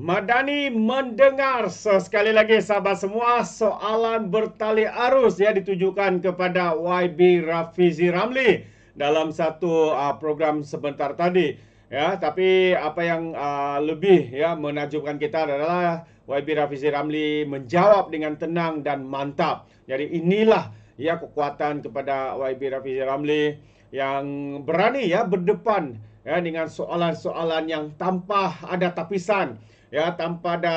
Madani mendengar sekali lagi sahabat semua soalan bertali arus ya ditujukan kepada YB Rafizi Ramli dalam satu uh, program sebentar tadi ya tapi apa yang uh, lebih ya menajubkan kita adalah YB Rafizi Ramli menjawab dengan tenang dan mantap. Jadi inilah ya kekuatan kepada YB Rafizi Ramli yang berani ya berdepan ya dengan soalan-soalan yang tanpa ada tapisan ya tanpa ada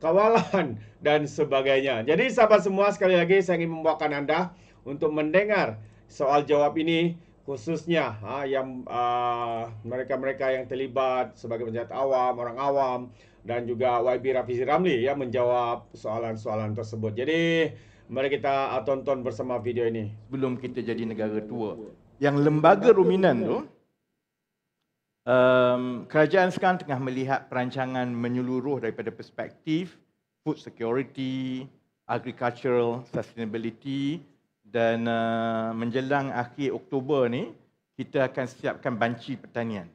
kawalan dan sebagainya. Jadi sahabat semua sekali lagi saya ingin membawakan anda untuk mendengar soal jawab ini khususnya ha, yang uh, mereka-mereka yang terlibat sebagai penjahat awam, orang awam dan juga YB Rafizi Ramli yang menjawab soalan-soalan tersebut. Jadi mari kita tonton bersama video ini. Belum kita jadi negara tua, yang lembaga ruminan tu, um, kerajaan sekarang tengah melihat perancangan menyeluruh daripada perspektif food security, agricultural sustainability dan uh, menjelang akhir Oktober ni kita akan siapkan banci pertanian.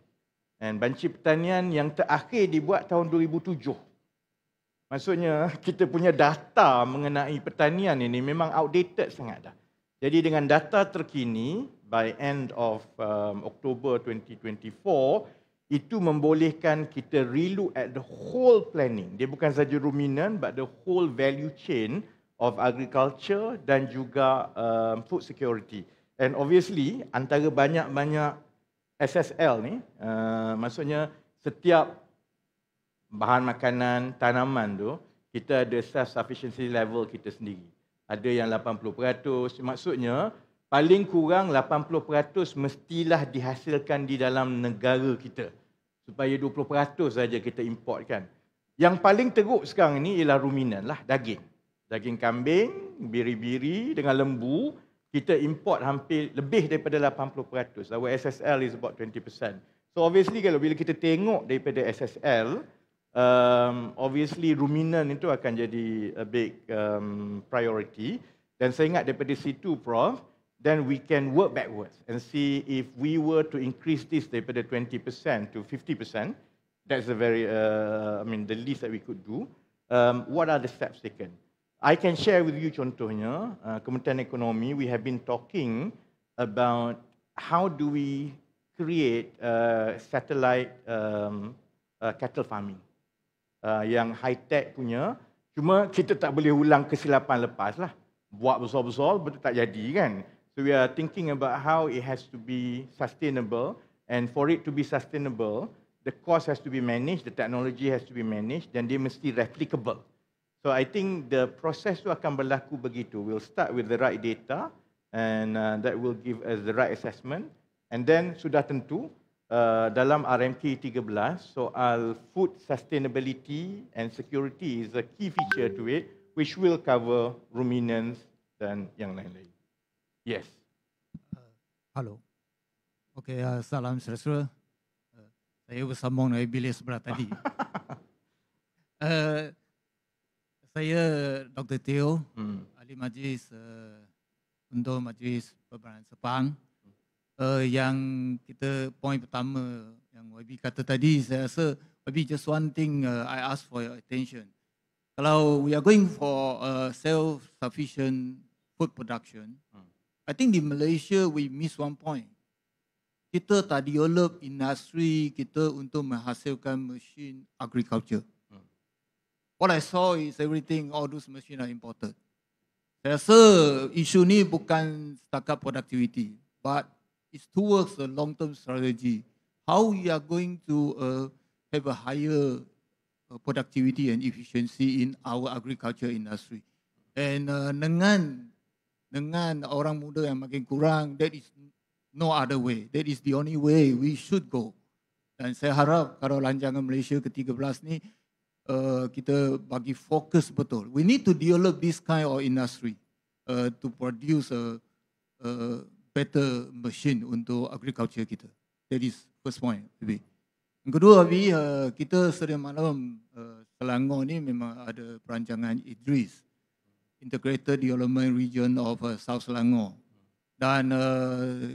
Dan banci pertanian yang terakhir dibuat tahun 2007. Maksudnya kita punya data mengenai pertanian ini memang outdated sangat dah. Jadi dengan data terkini, by end of um, October 2024 itu membolehkan kita relook at the whole planning dia bukan saja ruminant but the whole value chain of agriculture dan juga um, food security and obviously antara banyak-banyak SSL ni uh, maksudnya setiap bahan makanan tanaman tu kita ada self sufficiency level kita sendiri ada yang 80% maksudnya paling kurang 80% mestilah dihasilkan di dalam negara kita supaya 20% saja kita importkan. Yang paling teruk sekarang ini ialah ruminan lah, daging. Daging kambing, biri-biri dengan lembu, kita import hampir lebih daripada 80%. Our SSL is about 20%. So obviously kalau bila kita tengok daripada SSL, um, obviously ruminan itu akan jadi a big um, priority. Dan saya ingat daripada situ, Prof, uh, then we can work backwards and see if we were to increase this the 20% to 50%, that's the very, uh, I mean, the least that we could do, um, what are the steps taken? I can share with you contohnya, uh, Ekonomi, we have been talking about how do we create uh, satellite um, uh, cattle farming uh, yang high-tech punya. Cuma kita tak boleh ulang kesilapan lepas lah. Buat besar-besar, betul tak jadi kan? So we are thinking about how it has to be sustainable. And for it to be sustainable, the cost has to be managed, the technology has to be managed, then they must be replicable. So I think the process tu akan berlaku begitu. We'll start with the right data and uh, that will give us the right assessment. And then sudah tentu uh, dalam RMK 13, soal food sustainability and security is a key feature to it, which will cover ruminants dan yang lain-lain. Yes. Hello. Uh, okay, uh, salam sejahtera. Uh, saya bersambung dengan bilik sebelah tadi. uh, saya Dr. Teo, hmm. ahli majlis uh, untuk majlis perbanan Sepang. Hmm. Uh, yang kita, point pertama yang YB kata tadi, saya rasa YB just one thing uh, I ask for your attention. Kalau we are going for uh, self-sufficient food production, hmm. I think di Malaysia we miss one point. Kita tak develop industri kita untuk menghasilkan mesin agriculture. Hmm. What I saw is everything, all those machines are imported. Saya rasa isu ni bukan setakat productivity, but it's towards a long-term strategy. How we are going to uh, have a higher uh, productivity and efficiency in our agriculture industry. And uh, dengan dengan orang muda yang makin kurang, that is no other way. That is the only way we should go. Dan saya harap kalau lanjangan Malaysia ke-13 ni, uh, kita bagi fokus betul. We need to develop this kind of industry uh, to produce a, a better machine untuk agriculture kita. That is first point. Abi. Yang kedua, Abi, uh, eh, kita sering malam uh, Selangor ni memang ada perancangan Idris. Integrated Development Region of uh, South Selangor. Dan uh,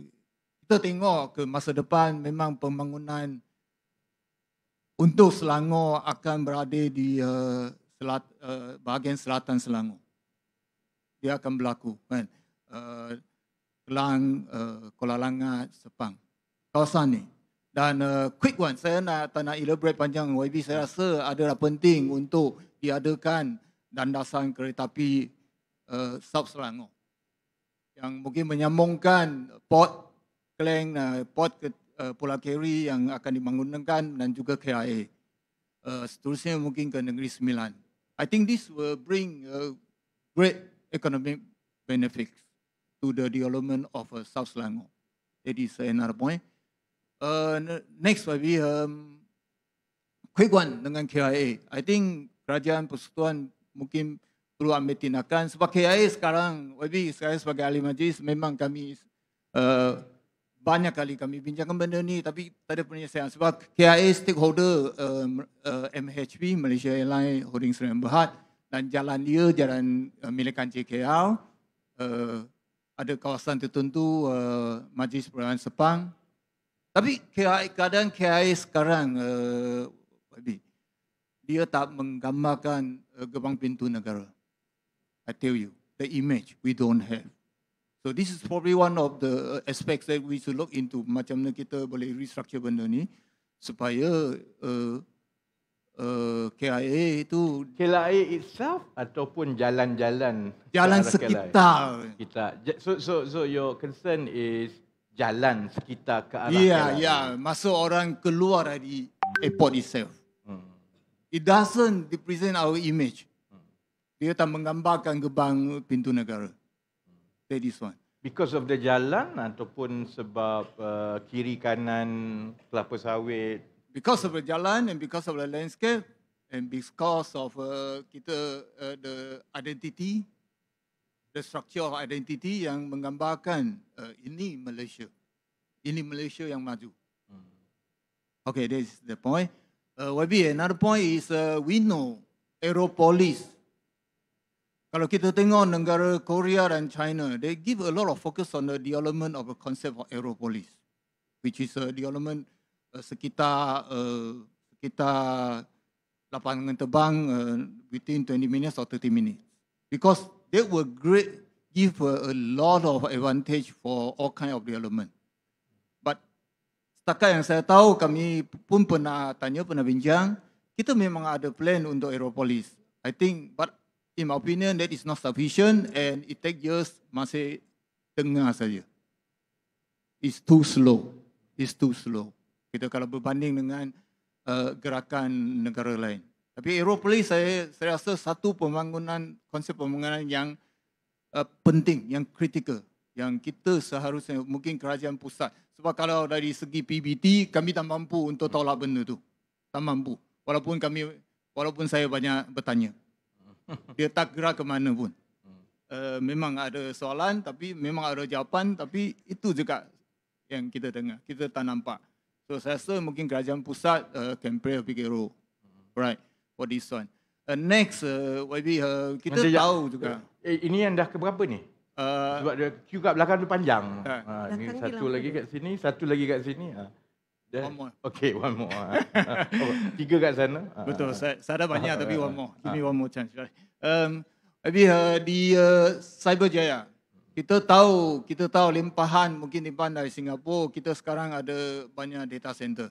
kita tengok ke masa depan memang pembangunan untuk Selangor akan berada di uh, selat, uh, bahagian selatan Selangor. Dia akan berlaku kan. Uh, Kelang, uh, Kuala Langat, Sepang. Kawasan ni. Dan uh, quick one, saya nak, tak nak elaborate panjang YB. Saya rasa adalah penting untuk diadakan landasan kereta api uh, South Selangor yang mungkin menyambungkan Port Klang, uh, Port ke, uh, Pulau Keri yang akan dibangunkan dan juga KIA uh, seterusnya mungkin ke Negeri Sembilan. I think this will bring a great economic benefits to the development of uh, South Selangor. That is another point. Uh, next will be um, Kuih Kuan dengan KIA. I think Kerajaan Persekutuan mungkin perlu ambil tindakan. Sebab KIA sekarang, YB saya sebagai ahli majlis, memang kami uh, banyak kali kami bincangkan benda ini. tapi tak ada penyelesaian sebab KIA stakeholder uh, eh, uh, eh, MHB, Malaysia Airlines Holding Seri Berhad dan jalan dia, jalan uh, milikan JKL, uh, ada kawasan tertentu uh, Majlis Perlawanan Sepang. Tapi KIA, kadang KIA sekarang, uh, dia tak menggambarkan gerbang pintu negara. I tell you, the image we don't have. So this is probably one of the uh, aspects that we should look into. Macam mana kita boleh restructure benda ni supaya uh, uh, KIA itu... KIA itself ataupun jalan-jalan... Jalan sekitar. Kita. So, so, so your concern is jalan sekitar ke arah yeah, ya. Yeah. Masa orang keluar dari airport itself. It doesn't represent our image. Dia tak menggambarkan gebang pintu negara. That is one. Because of the jalan ataupun sebab uh, kiri kanan kelapa sawit. Because of the jalan and because of the landscape and because of uh, kita uh, the identity, the structure of identity yang menggambarkan uh, ini Malaysia, ini Malaysia yang maju. Hmm. Okay, this is the point. Uh, Wabi, another point is uh, we know aeropolis. Kalau kita tengok negara Korea dan China, they give a lot of focus on the development of a concept of aeropolis, which is a development uh, sekitar uh, sekitar lapangan terbang uh, within 20 minutes or 30 minutes. Because they will great, give uh, a lot of advantage for all kind of development setakat yang saya tahu kami pun pernah tanya pernah bincang kita memang ada plan untuk aeropolis i think but in my opinion that is not sufficient and it takes years masih tengah saja it's too slow it's too slow kita kalau berbanding dengan uh, gerakan negara lain tapi aeropolis saya saya rasa satu pembangunan konsep pembangunan yang uh, penting yang kritikal yang kita seharusnya mungkin kerajaan pusat sebab kalau dari segi PBT kami tak mampu untuk tolak benda tu tak mampu walaupun kami walaupun saya banyak bertanya dia tak gerak ke mana pun uh, memang ada soalan tapi memang ada jawapan tapi itu juga yang kita dengar kita tak nampak so saya rasa mungkin kerajaan pusat uh, can play a big role hmm. right for this one uh, next uh, YB uh, kita Masa tahu ya, juga eh, ini yang dah keberapa ni Uh, Sebab dia queue kat belakang tu panjang. Uh, ha, ini satu lagi kat sini, satu lagi kat sini. Ha. one more. Okay, one more. Ah. Tiga kat sana. Ah. Betul, ha. saya, saya ada banyak tapi one more. Give ha. me one more chance. Um, tapi uh, di uh, Cyberjaya, kita tahu kita tahu limpahan mungkin limpahan dari Singapura, kita sekarang ada banyak data center.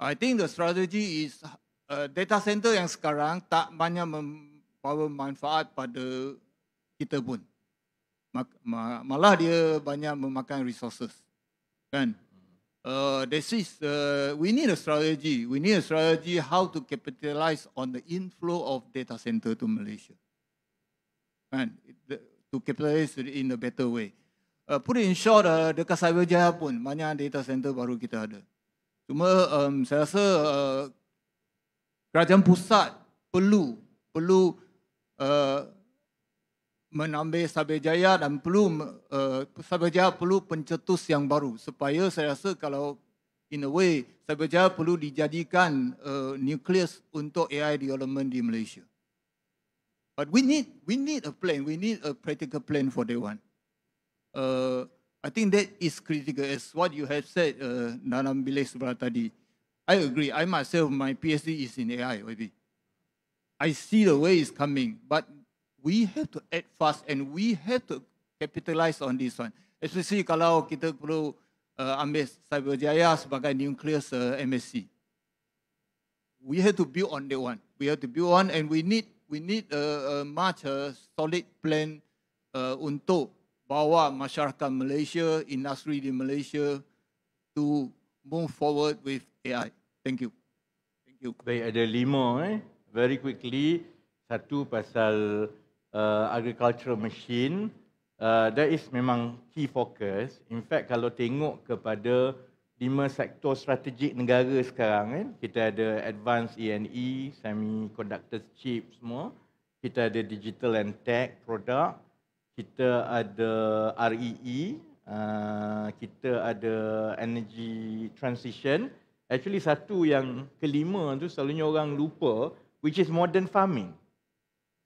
I think the strategy is uh, data center yang sekarang tak banyak membawa manfaat pada kita pun malah dia banyak memakan resources kan uh, this is uh, we need a strategy we need a strategy how to capitalize on the inflow of data center to malaysia kan the, to capitalize in a better way uh, put it in short uh, dekat Jaya pun banyak data center baru kita ada cuma um, saya rasa uh, kerajaan pusat perlu perlu uh, menambah Sabah Jaya dan perlu uh, eh, Sabah Jaya perlu pencetus yang baru supaya saya rasa kalau in a way Sabah Jaya perlu dijadikan uh, nucleus untuk AI development di Malaysia. But we need we need a plan. We need a practical plan for that one. Uh, I think that is critical as what you have said, uh, Nanam Bilek Sebelah tadi. I agree. I myself, my PhD is in AI maybe. I see the way is coming, but we have to act fast and we have to capitalize on this one. Especially kalau kita perlu uh, ambil Cyberjaya sebagai nuclear uh, MSC. We have to build on that one. We have to build on and we need we need a, a much a uh, solid plan uh, untuk bawa masyarakat Malaysia, industri di Malaysia to move forward with AI. Thank you. Thank you. Baik, ada lima. Eh? Very quickly, satu pasal uh, agricultural machine uh, that is memang key focus in fact kalau tengok kepada lima sektor strategik negara sekarang kan kita ada advanced ENE, semiconductor chip semua kita ada digital and tech product kita ada REE e, uh, kita ada energy transition actually satu yang kelima tu selalunya orang lupa which is modern farming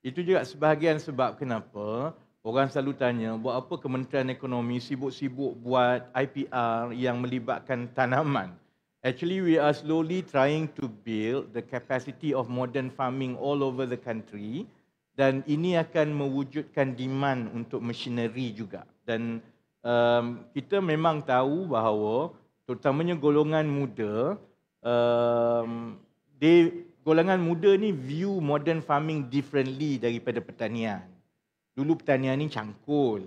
itu juga sebahagian sebab kenapa orang selalu tanya buat apa Kementerian Ekonomi sibuk-sibuk buat IPR yang melibatkan tanaman. Actually we are slowly trying to build the capacity of modern farming all over the country dan ini akan mewujudkan demand untuk machinery juga. Dan um, kita memang tahu bahawa terutamanya golongan muda um, they golongan muda ni view modern farming differently daripada pertanian. Dulu pertanian ni cangkul.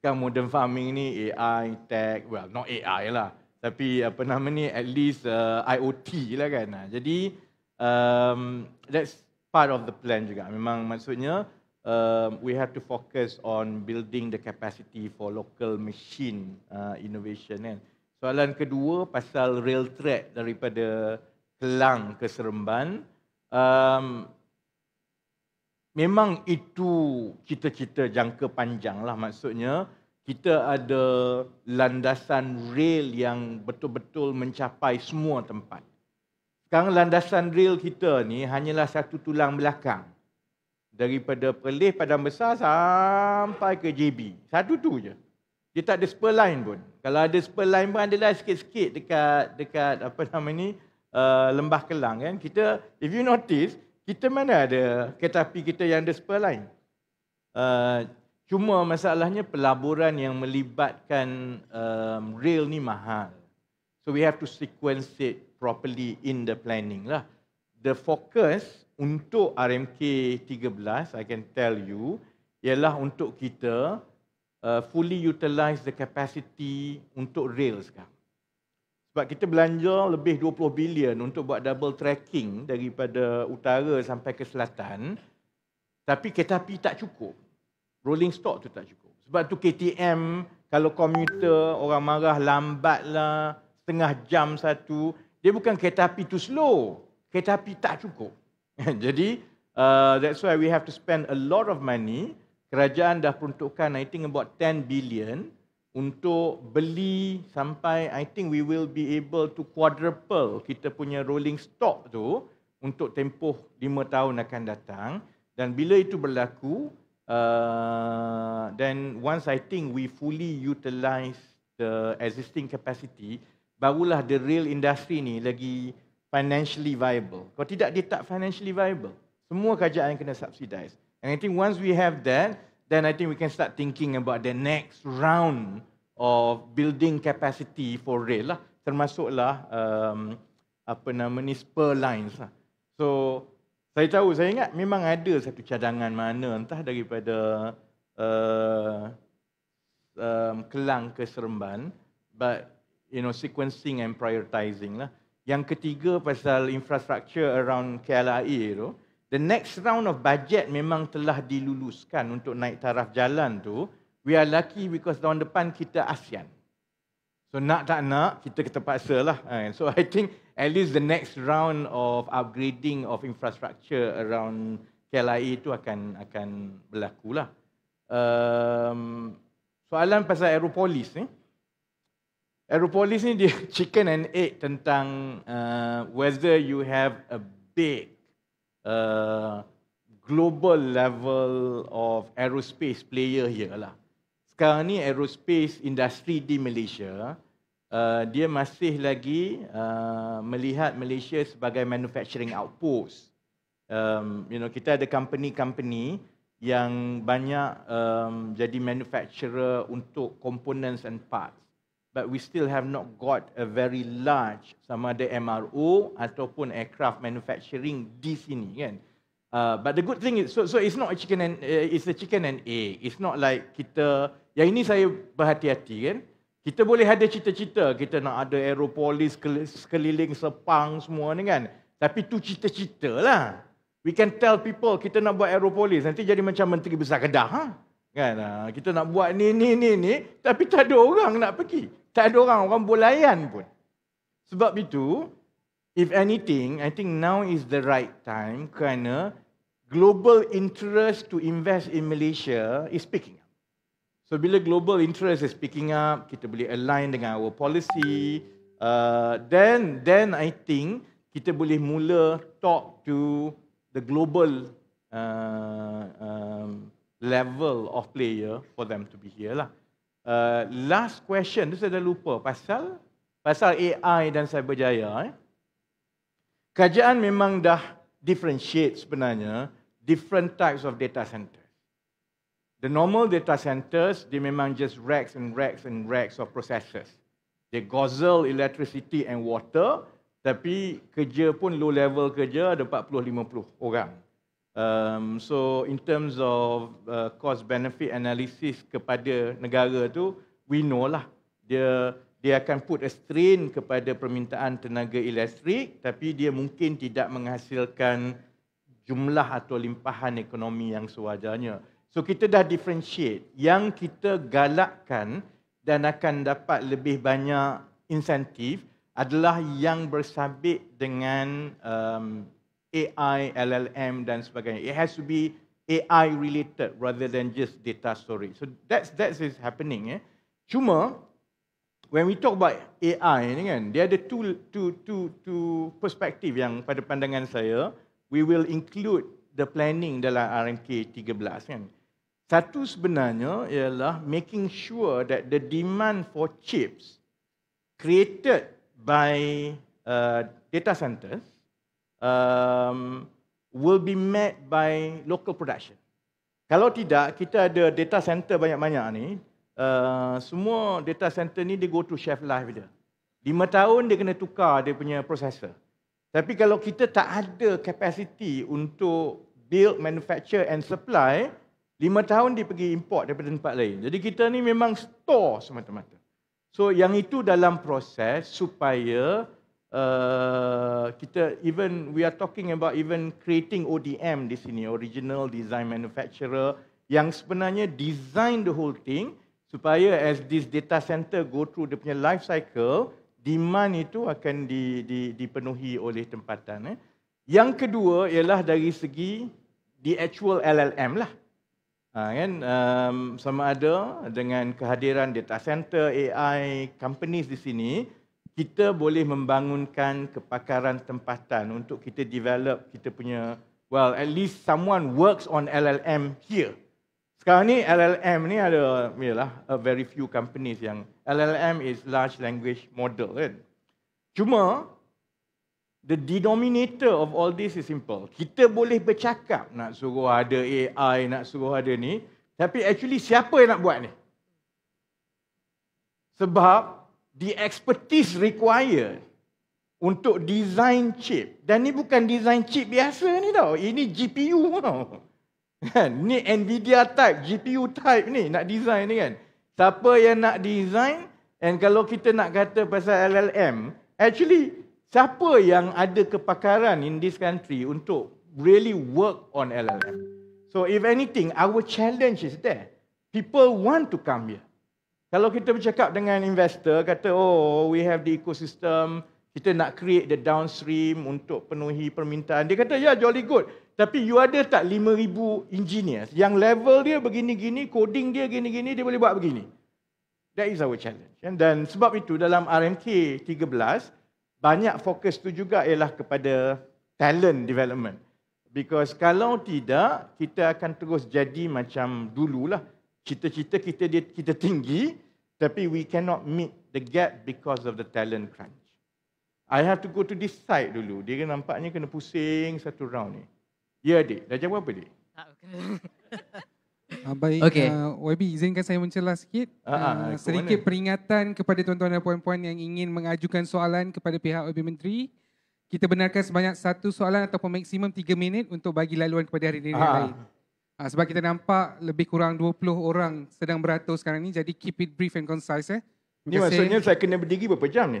Sekarang modern farming ni AI, tech, well not AI lah. Tapi apa nama ni at least uh, IOT lah kan. Jadi um, that's part of the plan juga. Memang maksudnya um, we have to focus on building the capacity for local machine uh, innovation kan. Soalan kedua pasal rail track daripada Kelang ke Seremban um, memang itu cita-cita jangka panjang lah maksudnya kita ada landasan rail yang betul-betul mencapai semua tempat. Sekarang landasan rail kita ni hanyalah satu tulang belakang. Daripada Perlis pada Besar sampai ke JB. Satu tu je. Dia tak ada spur line pun. Kalau ada spur line pun adalah sikit-sikit dekat dekat apa nama ni, Uh, lembah kelang kan kita if you notice kita mana ada kereta api kita yang ada spur line uh, cuma masalahnya pelaburan yang melibatkan um, rail ni mahal so we have to sequence it properly in the planning lah the focus untuk RMK 13 I can tell you ialah untuk kita uh, fully utilize the capacity untuk rail sekarang sebab kita belanja lebih 20 bilion untuk buat double tracking daripada utara sampai ke selatan. Tapi kereta api tak cukup. Rolling stock tu tak cukup. Sebab tu KTM, kalau komuter orang marah lambatlah setengah jam satu. Dia bukan kereta api tu slow. Kereta api tak cukup. Jadi, uh, that's why we have to spend a lot of money. Kerajaan dah peruntukkan, I think about 10 billion untuk beli sampai I think we will be able to quadruple kita punya rolling stock tu untuk tempoh 5 tahun akan datang dan bila itu berlaku uh, then once I think we fully utilize the existing capacity barulah the real industry ni lagi financially viable. Kalau tidak dia tak financially viable. Semua kerajaan kena subsidize. And I think once we have that, then I think we can start thinking about the next round of building capacity for rail lah. Termasuklah um, apa nama ni spur lines lah. So saya tahu saya ingat memang ada satu cadangan mana entah daripada uh, um, Kelang ke Seremban but you know sequencing and prioritizing lah. Yang ketiga pasal infrastructure around KLIA tu, uh, The next round of budget memang telah diluluskan untuk naik taraf jalan tu. We are lucky because tahun depan kita ASEAN. So nak tak nak, kita terpaksa lah. Eh. So I think at least the next round of upgrading of infrastructure around KLIA itu e akan akan berlaku lah. Um, soalan pasal aeropolis ni. Aeropolis ni dia chicken and egg tentang uh, whether you have a big a global level of aerospace player here lah. Sekarang ni aerospace industry di Malaysia uh, dia masih lagi uh, melihat Malaysia sebagai manufacturing outpost. Um, you know kita ada company-company yang banyak um, jadi manufacturer untuk components and parts but we still have not got a very large sama ada MRO ataupun aircraft manufacturing di sini kan uh, but the good thing is so so it's not a chicken and uh, it's a chicken and egg it's not like kita yang ini saya berhati-hati kan kita boleh ada cita-cita kita nak ada aeropolis keliling sepang semua ni kan tapi tu cita-cita lah we can tell people kita nak buat aeropolis nanti jadi macam menteri besar kedah ha? kan ah, kita nak buat ni ni ni ni tapi tak ada orang nak pergi tak ada orang, orang bolayan pun. Sebab itu, if anything, I think now is the right time kerana global interest to invest in Malaysia is picking up. So bila global interest is picking up, kita boleh align dengan our policy, uh, then then I think kita boleh mula talk to the global uh, um, level of player for them to be here lah. Uh, last question, tu saya dah lupa pasal pasal AI dan cyberjaya. Eh. Kerajaan memang dah differentiate sebenarnya different types of data center. The normal data centers, dia memang just racks and racks and racks of processors. They guzzle electricity and water, tapi kerja pun low level kerja ada 40-50 orang. Um, so in terms of uh, cost benefit analysis kepada negara tu, we know lah dia dia akan put a strain kepada permintaan tenaga elektrik, tapi dia mungkin tidak menghasilkan jumlah atau limpahan ekonomi yang sewajarnya. So kita dah differentiate yang kita galakkan dan akan dapat lebih banyak insentif adalah yang bersabit dengan um, AI, LLM dan sebagainya. It has to be AI related rather than just data story. So that's that's is happening. Eh. Cuma when we talk about AI ni kan, dia ada two two two two perspective yang pada pandangan saya we will include the planning dalam RMK 13 kan. Satu sebenarnya ialah making sure that the demand for chips created by uh, data centers um, will be met by local production. Kalau tidak, kita ada data center banyak-banyak ni, uh, semua data center ni dia go to chef life dia. Lima tahun dia kena tukar dia punya processor. Tapi kalau kita tak ada capacity untuk build, manufacture and supply, lima tahun dia pergi import daripada tempat lain. Jadi kita ni memang store semata-mata. So yang itu dalam proses supaya uh, kita even we are talking about even creating ODM di sini original design manufacturer yang sebenarnya design the whole thing supaya as this data center go through the punya life cycle demand itu akan di, di, dipenuhi oleh tempatan eh. yang kedua ialah dari segi the actual LLM lah ha, kan um, sama ada dengan kehadiran data center AI companies di sini kita boleh membangunkan kepakaran tempatan untuk kita develop kita punya well at least someone works on LLM here. Sekarang ni LLM ni ada yalah a very few companies yang LLM is large language model kan. Cuma the denominator of all this is simple. Kita boleh bercakap nak suruh ada AI nak suruh ada ni tapi actually siapa yang nak buat ni? Sebab the expertise required untuk design chip. Dan ni bukan design chip biasa ni tau. Ini GPU tau. Kan? Ni Nvidia type, GPU type ni nak design ni kan. Siapa yang nak design and kalau kita nak kata pasal LLM, actually siapa yang ada kepakaran in this country untuk really work on LLM. So if anything, our challenge is there. People want to come here. Kalau kita bercakap dengan investor, kata, oh, we have the ecosystem, kita nak create the downstream untuk penuhi permintaan. Dia kata, ya, yeah, jolly good. Tapi you ada tak 5,000 engineers yang level dia begini-gini, coding dia begini gini dia boleh buat begini. That is our challenge. Dan sebab itu dalam RMK 13, banyak fokus tu juga ialah kepada talent development. Because kalau tidak, kita akan terus jadi macam dululah. lah cita-cita kita dia kita tinggi tapi we cannot meet the gap because of the talent crunch. I have to go to this side dulu. Dia kena nampaknya kena pusing satu round ni. Ya, adik. Dah jawab apa, adik? Tak. Uh, baik, okay. uh, YB izinkan saya mencelah sikit ah, ah, uh, uh, Sedikit mana? peringatan kepada tuan-tuan dan puan-puan Yang ingin mengajukan soalan kepada pihak YB Menteri Kita benarkan sebanyak satu soalan Ataupun maksimum tiga minit Untuk bagi laluan kepada hari ini uh. lain Uh, sebab kita nampak lebih kurang 20 orang sedang beratur sekarang ni. Jadi keep it brief and concise. Eh. Ini maksudnya saya kena berdiri berapa jam ni?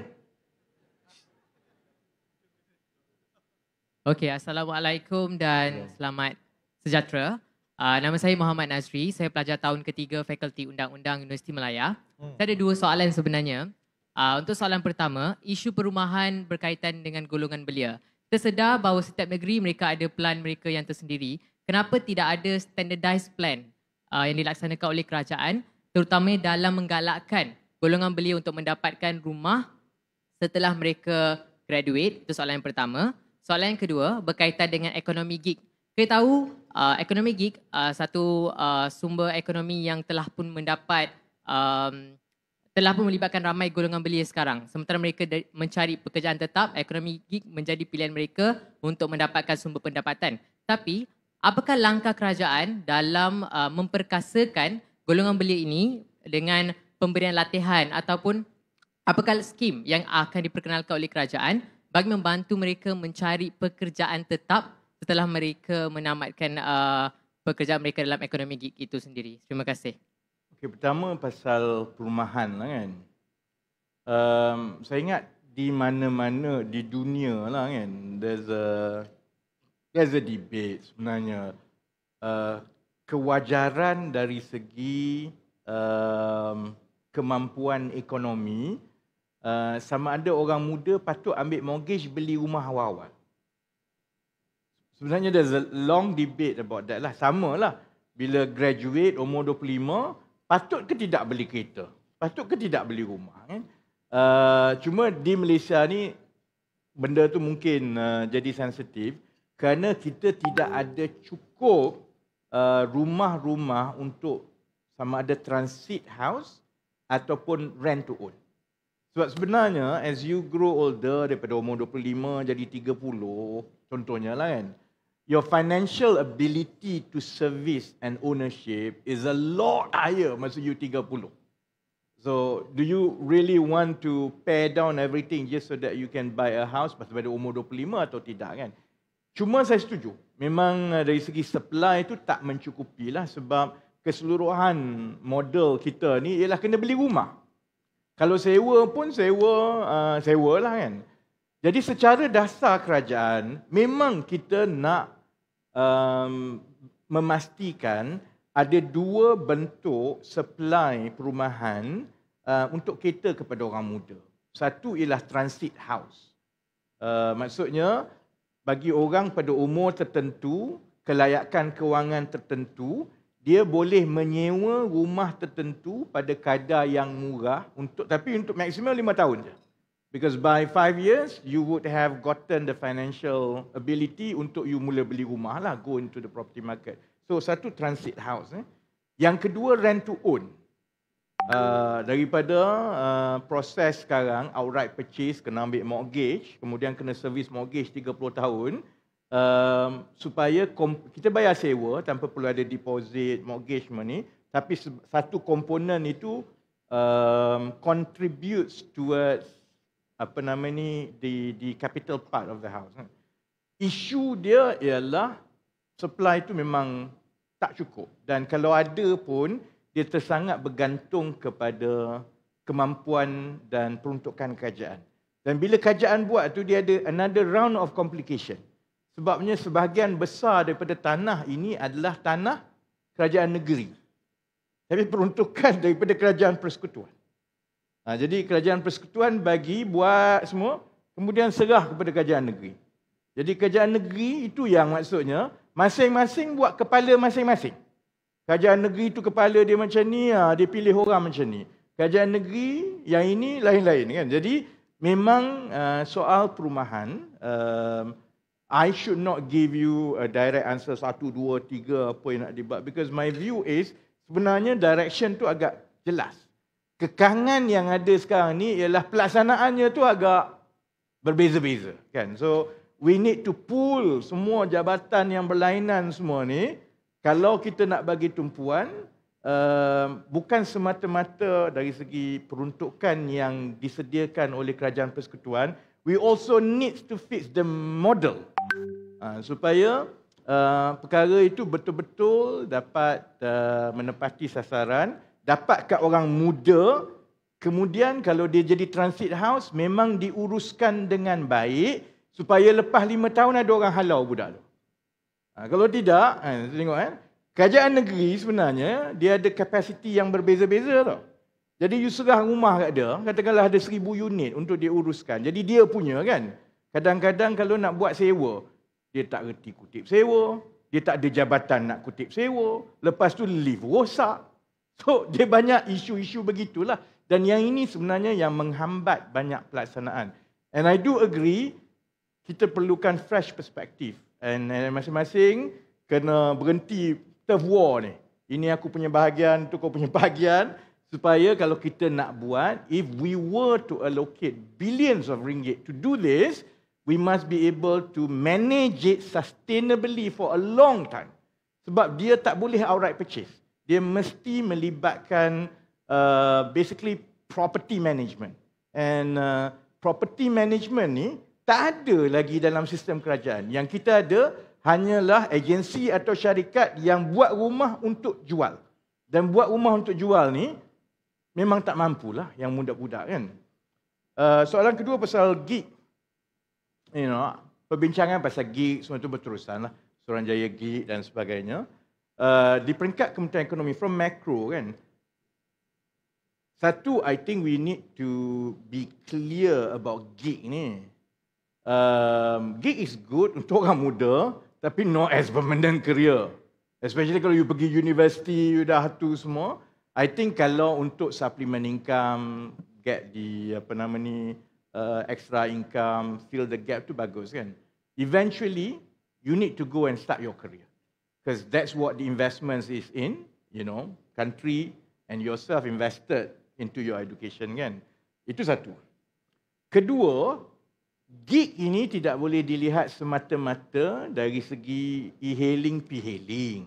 Okay, Assalamualaikum dan ya. selamat sejahtera. Uh, nama saya Muhammad Nasri, Saya pelajar tahun ketiga Fakulti Undang-Undang Universiti Melaya. Hmm. Saya ada dua soalan sebenarnya. Uh, untuk soalan pertama, isu perumahan berkaitan dengan golongan belia. Tersedar bahawa setiap negeri mereka ada pelan mereka yang tersendiri kenapa tidak ada standardized plan uh, yang dilaksanakan oleh kerajaan terutamanya dalam menggalakkan golongan belia untuk mendapatkan rumah setelah mereka graduate itu soalan yang pertama soalan yang kedua berkaitan dengan ekonomi gig kita tahu uh, ekonomi gig uh, satu uh, sumber ekonomi yang telah pun mendapat um, telah pun melibatkan ramai golongan belia sekarang sementara mereka mencari pekerjaan tetap ekonomi gig menjadi pilihan mereka untuk mendapatkan sumber pendapatan tapi apakah langkah kerajaan dalam uh, memperkasakan golongan belia ini dengan pemberian latihan ataupun apakah skim yang akan diperkenalkan oleh kerajaan bagi membantu mereka mencari pekerjaan tetap setelah mereka menamatkan uh, pekerjaan mereka dalam ekonomi gig itu sendiri. Terima kasih. Okay, pertama pasal perumahan lah kan. Um, saya ingat di mana-mana di dunia lah kan, there's a there's a debate sebenarnya uh, kewajaran dari segi um, kemampuan ekonomi uh, sama ada orang muda patut ambil mortgage beli rumah awal-awal. Sebenarnya there's a long debate about that lah. Sama lah. Bila graduate umur 25, patut ke tidak beli kereta? Patut ke tidak beli rumah? Kan? Uh, cuma di Malaysia ni, benda tu mungkin uh, jadi sensitif kerana kita tidak ada cukup uh, rumah-rumah untuk sama ada transit house ataupun rent to own. Sebab sebenarnya as you grow older daripada umur 25 jadi 30 contohnya lah kan, your financial ability to service and ownership is a lot higher masa you 30. So, do you really want to pare down everything just so that you can buy a house pada umur 25 atau tidak kan? Cuma saya setuju, memang eh, dari segi supply itu tak mencukupi lah sebab keseluruhan model kita ni ialah kena beli rumah. Kalau sewa pun sewa, uh, eh, sewa lah kan. Jadi secara dasar kerajaan, memang kita nak um, memastikan ada dua bentuk supply perumahan uh, untuk kita kepada orang muda. Satu ialah transit house. Uh, maksudnya, bagi orang pada umur tertentu, kelayakan kewangan tertentu, dia boleh menyewa rumah tertentu pada kadar yang murah untuk tapi untuk maksimum lima tahun je. Because by five years, you would have gotten the financial ability untuk you mula beli rumah lah, go into the property market. So, satu transit house. Eh. Yang kedua, rent to own uh, daripada uh, proses sekarang outright purchase kena ambil mortgage kemudian kena servis mortgage 30 tahun uh, supaya kita bayar sewa tanpa perlu ada deposit mortgage money tapi satu komponen itu um, contributes towards apa nama ni the the capital part of the house. Isu dia ialah supply itu memang tak cukup dan kalau ada pun dia tersangat bergantung kepada kemampuan dan peruntukan kerajaan. Dan bila kerajaan buat tu dia ada another round of complication. Sebabnya sebahagian besar daripada tanah ini adalah tanah kerajaan negeri. Tapi peruntukan daripada kerajaan persekutuan. Ha, jadi kerajaan persekutuan bagi buat semua kemudian serah kepada kerajaan negeri. Jadi kerajaan negeri itu yang maksudnya masing-masing buat kepala masing-masing. Kerajaan negeri itu kepala dia macam ni, ah, dia pilih orang macam ni. Kerajaan negeri yang ini lain-lain kan. Jadi memang ah, soal perumahan, um, I should not give you a direct answer satu, dua, tiga apa yang nak dibuat. Because my view is sebenarnya direction tu agak jelas. Kekangan yang ada sekarang ni ialah pelaksanaannya tu agak berbeza-beza. Kan? So we need to pull semua jabatan yang berlainan semua ni kalau kita nak bagi tumpuan uh, bukan semata-mata dari segi peruntukan yang disediakan oleh kerajaan persekutuan we also needs to fix the model uh, supaya uh, perkara itu betul-betul dapat uh, menepati sasaran dapat kat orang muda kemudian kalau dia jadi transit house memang diuruskan dengan baik supaya lepas lima tahun ada orang halau budak tu Ha, kalau tidak, kan, tengok kan. Kerajaan negeri sebenarnya, dia ada kapasiti yang berbeza-beza tau. Jadi, you serah rumah kat dia, katakanlah ada seribu unit untuk dia uruskan. Jadi, dia punya kan. Kadang-kadang kalau nak buat sewa, dia tak reti kutip sewa. Dia tak ada jabatan nak kutip sewa. Lepas tu, lift rosak. So, dia banyak isu-isu begitulah. Dan yang ini sebenarnya yang menghambat banyak pelaksanaan. And I do agree, kita perlukan fresh perspective. And eh, masing-masing kena berhenti turf war ni. Ini aku punya bahagian, tu kau punya bahagian. Supaya kalau kita nak buat, if we were to allocate billions of ringgit to do this, we must be able to manage it sustainably for a long time. Sebab dia tak boleh outright purchase. Dia mesti melibatkan uh, basically property management. And uh, property management ni, tak ada lagi dalam sistem kerajaan. Yang kita ada hanyalah agensi atau syarikat yang buat rumah untuk jual. Dan buat rumah untuk jual ni memang tak mampu lah yang muda budak kan. Uh, soalan kedua pasal gig. You know, perbincangan pasal gig semua itu berterusan lah. Seorang jaya gig dan sebagainya. Uh, di peringkat Kementerian Ekonomi, from macro kan, satu, I think we need to be clear about gig ni um, gig is good untuk orang muda, tapi not as permanent career. Especially kalau you pergi university, you dah tu semua. I think kalau untuk supplement income, get the, apa nama ni, uh, extra income, fill the gap tu bagus kan. Eventually, you need to go and start your career. Because that's what the investments is in, you know, country and yourself invested into your education kan. Itu satu. Kedua, gig ini tidak boleh dilihat semata-mata dari segi e-hailing, p-hailing.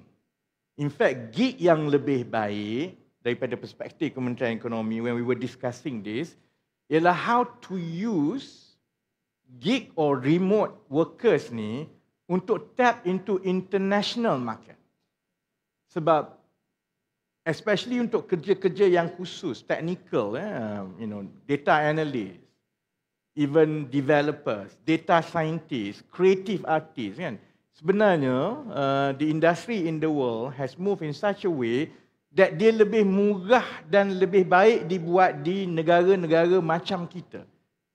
In fact, gig yang lebih baik daripada perspektif Kementerian Ekonomi when we were discussing this ialah how to use gig or remote workers ni untuk tap into international market. Sebab especially untuk kerja-kerja yang khusus, technical, eh, you know, data analyst, even developers, data scientists, creative artists, kan? Sebenarnya, uh, the industry in the world has moved in such a way that dia lebih murah dan lebih baik dibuat di negara-negara macam kita.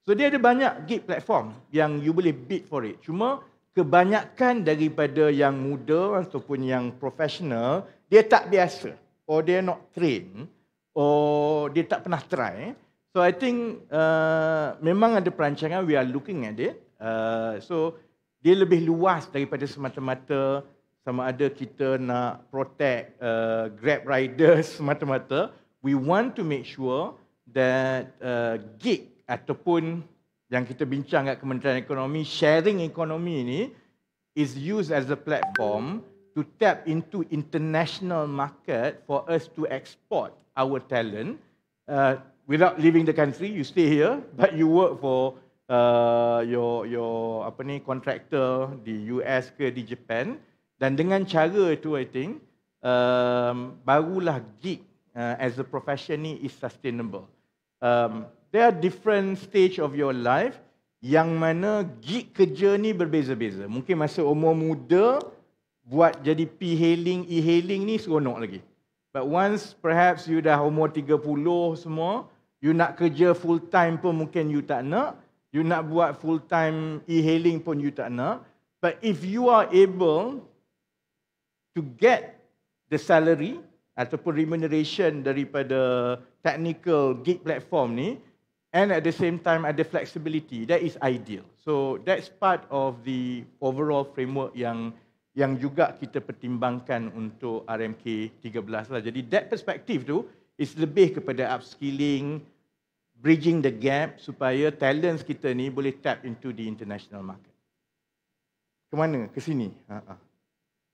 So dia ada banyak gig platform yang you boleh bid for it. Cuma kebanyakan daripada yang muda ataupun yang professional, dia tak biasa. Or they're not trained. Or dia tak pernah try. So I think uh, memang ada perancangan, we are looking at it. Uh, so dia lebih luas daripada semata-mata sama ada kita nak protect uh, grab riders semata-mata. We want to make sure that uh, gig ataupun yang kita bincang kat Kementerian Ekonomi, sharing ekonomi ni is used as a platform to tap into international market for us to export our talent uh, without leaving the country, you stay here, but you work for uh, your your apa ni contractor di US ke di Japan. Dan dengan cara itu, I think, um, barulah gig uh, as a profession ni is sustainable. Um, there are different stage of your life yang mana gig kerja ni berbeza-beza. Mungkin masa umur muda, buat jadi e-hailing, ni seronok lagi. But once perhaps you dah umur 30 semua, You nak kerja full time pun mungkin you tak nak. You nak buat full time e-hailing pun you tak nak. But if you are able to get the salary ataupun remuneration daripada technical gig platform ni and at the same time ada flexibility, that is ideal. So that's part of the overall framework yang yang juga kita pertimbangkan untuk RMK 13 lah. Jadi that perspective tu, It's lebih kepada upskilling, bridging the gap supaya talents kita ni boleh tap into the international market. Ke mana? Ke sini. Ha ah.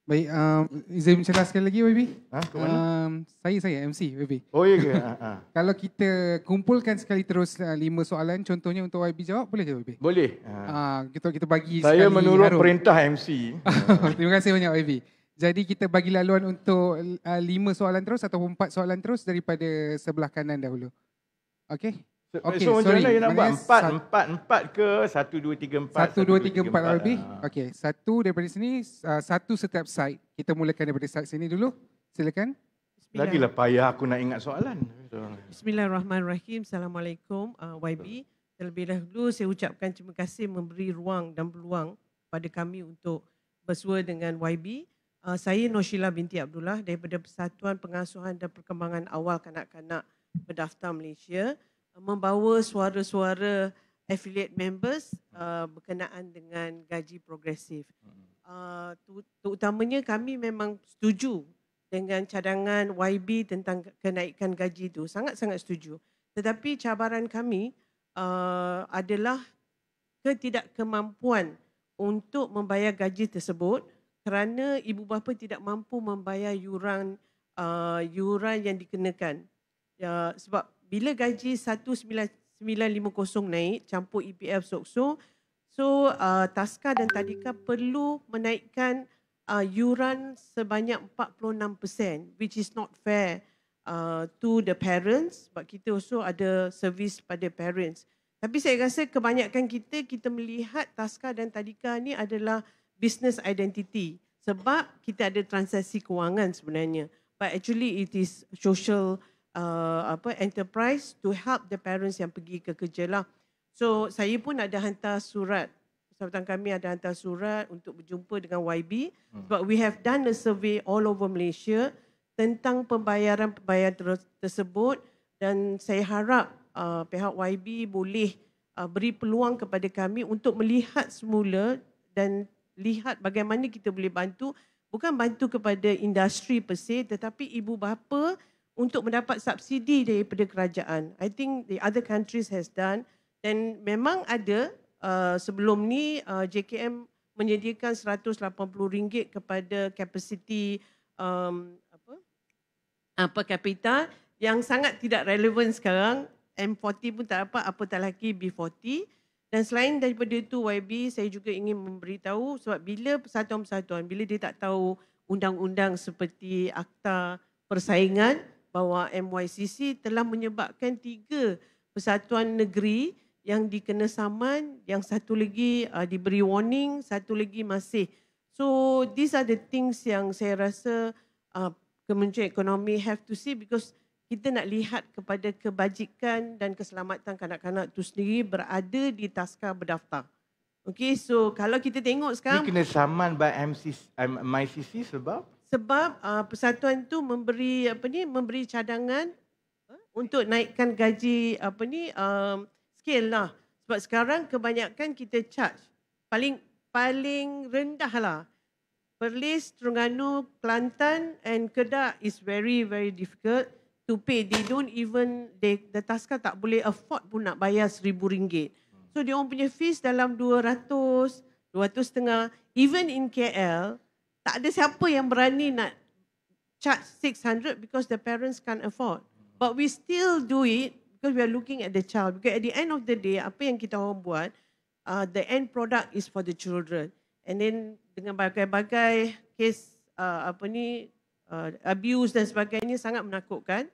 Baik, um, izin cerita sekali lagi, Baby. Ha, ke mana? Um, saya, saya, MC, Baby. Oh, iya ke? Ha, ha. Kalau kita kumpulkan sekali terus uh, lima soalan, contohnya untuk YB jawab, boleh ke, Baby? Boleh. Uh, kita kita bagi saya sekali. Saya menurut harum. perintah MC. Terima kasih banyak, Baby. Jadi kita bagi laluan untuk uh, lima soalan terus atau empat soalan terus daripada sebelah kanan dahulu. Okey? Okey, so, sorry. mana nak buat? Empat, empat, empat ke? Satu, dua, tiga, empat. Satu, dua, tiga, empat, empat lebih. Ah. Okey, satu daripada sini, uh, satu setiap side. Kita mulakan daripada side sini dulu. Silakan. Lagilah payah aku nak ingat soalan. Bismillahirrahmanirrahim. Assalamualaikum uh, YB. Terlebih dahulu saya ucapkan terima kasih memberi ruang dan peluang pada kami untuk bersua dengan YB. Uh, saya Noshila binti Abdullah daripada Persatuan Pengasuhan dan Perkembangan Awal Kanak-kanak Berdaftar Malaysia uh, membawa suara-suara affiliate members uh, berkenaan dengan gaji progresif. Uh, terutamanya kami memang setuju dengan cadangan YB tentang kenaikan gaji itu. Sangat-sangat setuju. Tetapi cabaran kami uh, adalah ketidakkemampuan untuk membayar gaji tersebut kerana ibu bapa tidak mampu membayar yuran uh, yuran yang dikenakan. Ya, sebab bila gaji 19950 naik campur EPF So, so uh, Taska dan Tadika perlu menaikkan uh, yuran sebanyak 46% which is not fair uh, to the parents sebab kita also ada service pada parents. Tapi saya rasa kebanyakan kita, kita melihat Taska dan Tadika ni adalah business identity sebab kita ada transaksi kewangan sebenarnya but actually it is social uh, apa enterprise to help the parents yang pergi ke kerja lah so saya pun ada hantar surat sahabat kami ada hantar surat untuk berjumpa dengan YB hmm. but we have done a survey all over Malaysia tentang pembayaran-pembayaran tersebut dan saya harap uh, pihak YB boleh uh, beri peluang kepada kami untuk melihat semula dan lihat bagaimana kita boleh bantu bukan bantu kepada industri per se tetapi ibu bapa untuk mendapat subsidi daripada kerajaan. I think the other countries has done dan memang ada uh, sebelum ni uh, JKM menyediakan RM180 kepada capacity um, apa apa uh, kapita yang sangat tidak relevan sekarang M40 pun tak dapat tak lagi B40 dan selain daripada itu YB, saya juga ingin memberitahu sebab bila persatuan-persatuan, bila dia tak tahu undang-undang seperti akta persaingan bahawa MYCC telah menyebabkan tiga persatuan negeri yang dikena saman, yang satu lagi uh, diberi warning, satu lagi masih. So these are the things yang saya rasa uh, Kementerian Ekonomi have to see because kita nak lihat kepada kebajikan dan keselamatan kanak-kanak tu sendiri berada di taska berdaftar. Okey, so kalau kita tengok sekarang... Dia kena saman by MCC, eh, MyCC sebab? Sebab uh, persatuan itu memberi apa ni memberi cadangan eh, untuk naikkan gaji apa ni um, skill lah. Sebab sekarang kebanyakan kita charge paling paling rendah lah. Perlis, Terengganu, Kelantan and Kedah is very very difficult to pay. They don't even, they, the Taska tak boleh afford pun nak bayar seribu ringgit. So, dia orang punya fees dalam dua ratus, dua ratus setengah. Even in KL, tak ada siapa yang berani nak charge 600 because the parents can't afford. But we still do it because we are looking at the child. Because at the end of the day, apa yang kita orang buat, uh, the end product is for the children. And then, dengan bagai-bagai kes, uh, apa ni, uh, abuse dan sebagainya sangat menakutkan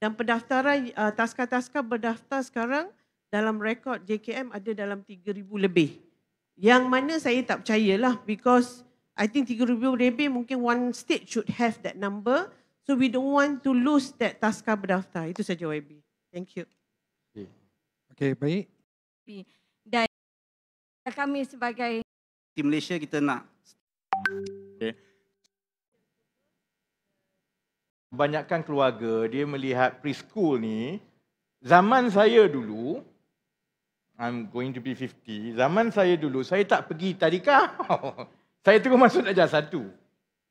dan pendaftaran uh, taska-taska berdaftar sekarang dalam rekod JKM ada dalam 3000 lebih yang mana saya tak percayalah because I think 3000 lebih mungkin one state should have that number so we don't want to lose that taska berdaftar itu saja YB thank you okay baik dan kami sebagai tim Malaysia kita nak okay. Banyakkan keluarga dia melihat preschool ni zaman saya dulu I'm going to be 50 zaman saya dulu saya tak pergi tadika saya terus masuk darjah satu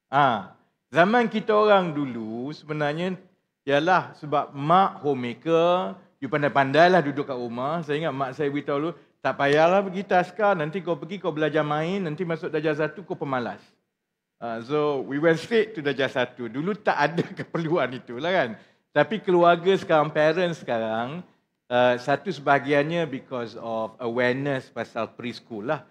ha. zaman kita orang dulu sebenarnya ialah sebab mak homemaker you pandai-pandailah duduk kat rumah saya ingat mak saya beritahu dulu tak payahlah pergi taska nanti kau pergi kau belajar main nanti masuk darjah satu kau pemalas Uh, so we went straight to darjah satu. Dulu tak ada keperluan itu, lah kan. Tapi keluarga sekarang, parents sekarang, uh, satu sebahagiannya because of awareness pasal preschool lah.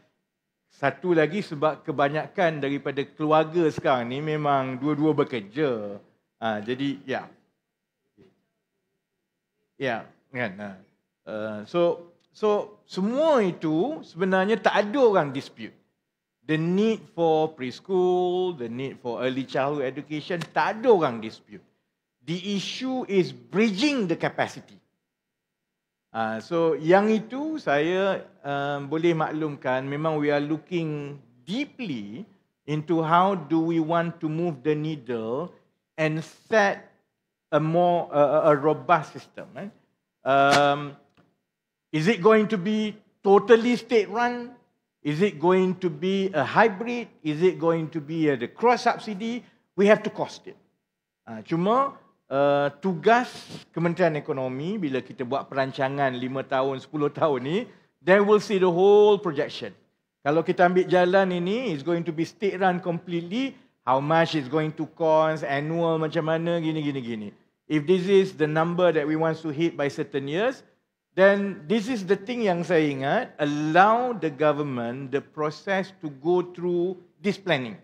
Satu lagi sebab kebanyakan daripada keluarga sekarang ni memang dua-dua bekerja. Ha, jadi, ya. Yeah. Ya, yeah, kan. Uh, so, so semua itu sebenarnya tak ada orang dispute the need for preschool, the need for early childhood education, tak ada orang dispute. The issue is bridging the capacity. Uh, so yang itu saya uh, boleh maklumkan memang we are looking deeply into how do we want to move the needle and set a more uh, a robust system. Eh? Um, is it going to be totally state run? Is it going to be a hybrid? Is it going to be a cross subsidy? We have to cost it. Uh, cuma uh, tugas Kementerian Ekonomi bila kita buat perancangan 5 tahun, 10 tahun ni, they will see the whole projection. Kalau kita ambil jalan ini, it's going to be state run completely. How much is going to cost, annual macam mana, gini, gini, gini. If this is the number that we want to hit by certain years, Then this is the thing yang saya ingat, allow the government the process to go through this planning.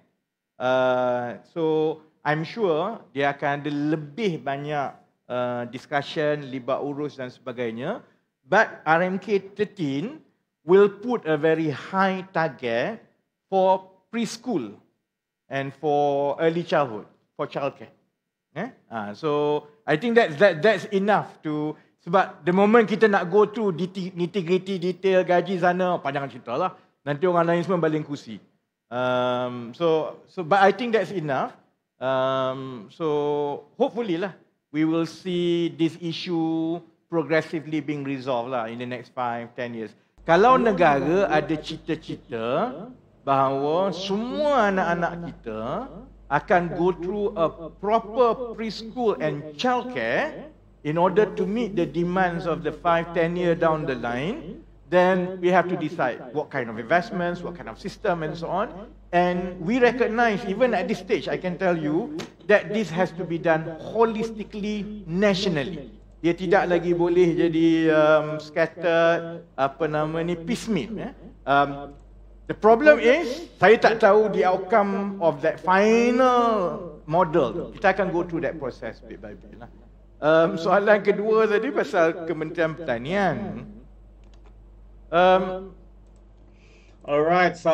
Uh, so I'm sure dia akan ada lebih banyak uh, discussion, libat urus dan sebagainya. But RMK 13 will put a very high target for preschool and for early childhood, for childcare. Eh? Uh, so I think that, that that's enough to sebab the moment kita nak go through nitty-gritty detail gaji sana, oh, panjang cerita lah. Nanti orang lain semua baling kursi. Um, so, so, but I think that's enough. Um, so, hopefully lah, we will see this issue progressively being resolved lah in the next five, ten years. Kalau negara ada cita-cita bahawa semua anak-anak kita akan go through a proper preschool and childcare, in order to meet the demands of the five, ten year down the line, then we have to decide what kind of investments, what kind of system, and so on. And we recognize, even at this stage, I can tell you that this has to be done holistically, nationally. Ia tidak lagi boleh jadi um, scattered, apa nama ni, piecemeal. Eh? Um, the problem is, saya tak tahu the outcome of that final model. Kita akan go through that process bit by bit lah. Um, soalan kedua tadi pasal Kementerian Pertanian. Um, Alright, so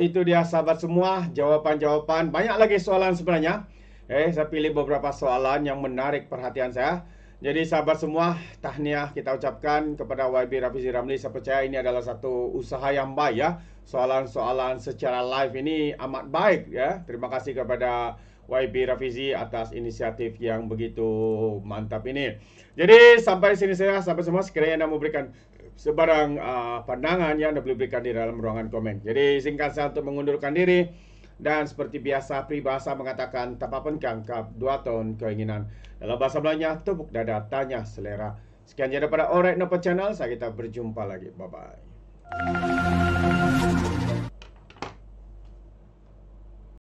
itu dia sahabat semua jawapan-jawapan. Banyak lagi soalan sebenarnya. Eh, saya pilih beberapa soalan yang menarik perhatian saya. Jadi sahabat semua, tahniah kita ucapkan kepada YB Rafizi Ramli. Saya percaya ini adalah satu usaha yang baik ya. Soalan-soalan secara live ini amat baik ya. Terima kasih kepada YB Rafizi atas inisiatif yang begitu mantap ini. Jadi sampai sini saya sampai semua sekiranya anda memberikan sebarang uh, pandangan yang anda boleh berikan di dalam ruangan komen. Jadi singkat saya untuk mengundurkan diri dan seperti biasa peribahasa mengatakan tak apa kangkap dua tahun keinginan. Dalam bahasa belanya tepuk dada tanya selera. Sekian jadi pada Orek Nopet Channel, saya kita berjumpa lagi. Bye-bye.